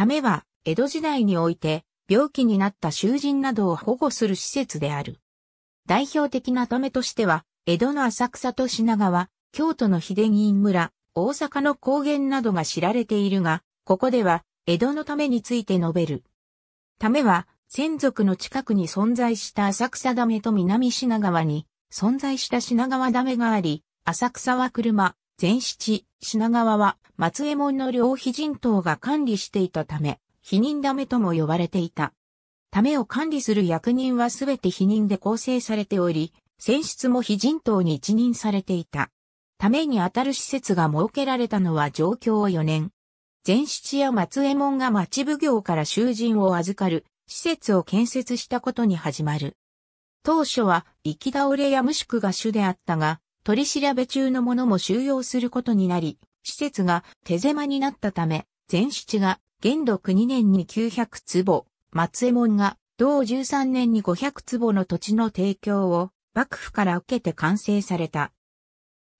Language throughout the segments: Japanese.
ためは、江戸時代において、病気になった囚人などを保護する施設である。代表的なためとしては、江戸の浅草と品川、京都の秀銀村、大阪の高原などが知られているが、ここでは、江戸のためについて述べる。ためは、先族の近くに存在した浅草ダメと南品川に、存在した品川ダメがあり、浅草は車、全七、品川は松右衛門の両非人等が管理していたため、否認ダメとも呼ばれていた。ためを管理する役人はすべて否認で構成されており、選出も非人等に一任されていた。ためにあたる施設が設けられたのは上京4年。前七や松右衛門が町奉行から囚人を預かる施設を建設したことに始まる。当初は、行き倒れや無宿が主であったが、取り調べ中の者も収容することになり、施設が手狭になったため、全七が元禄2年に900坪、松江門が同13年に500坪の土地の提供を幕府から受けて完成された。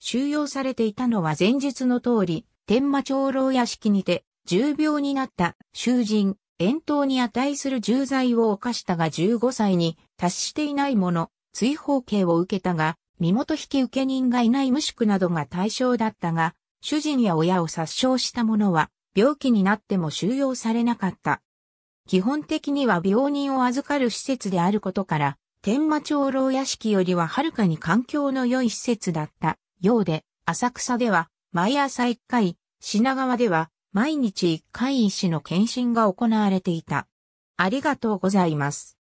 収容されていたのは前述の通り、天馬長老屋敷にて、重病になった囚人、遠投に値する重罪を犯したが15歳に達していない者、追放刑を受けたが、身元引受人がいない無宿などが対象だったが、主人や親を殺傷した者は、病気になっても収容されなかった。基本的には病人を預かる施設であることから、天馬町老屋敷よりははるかに環境の良い施設だったようで、浅草では毎朝1回、品川では毎日1回医師の検診が行われていた。ありがとうございます。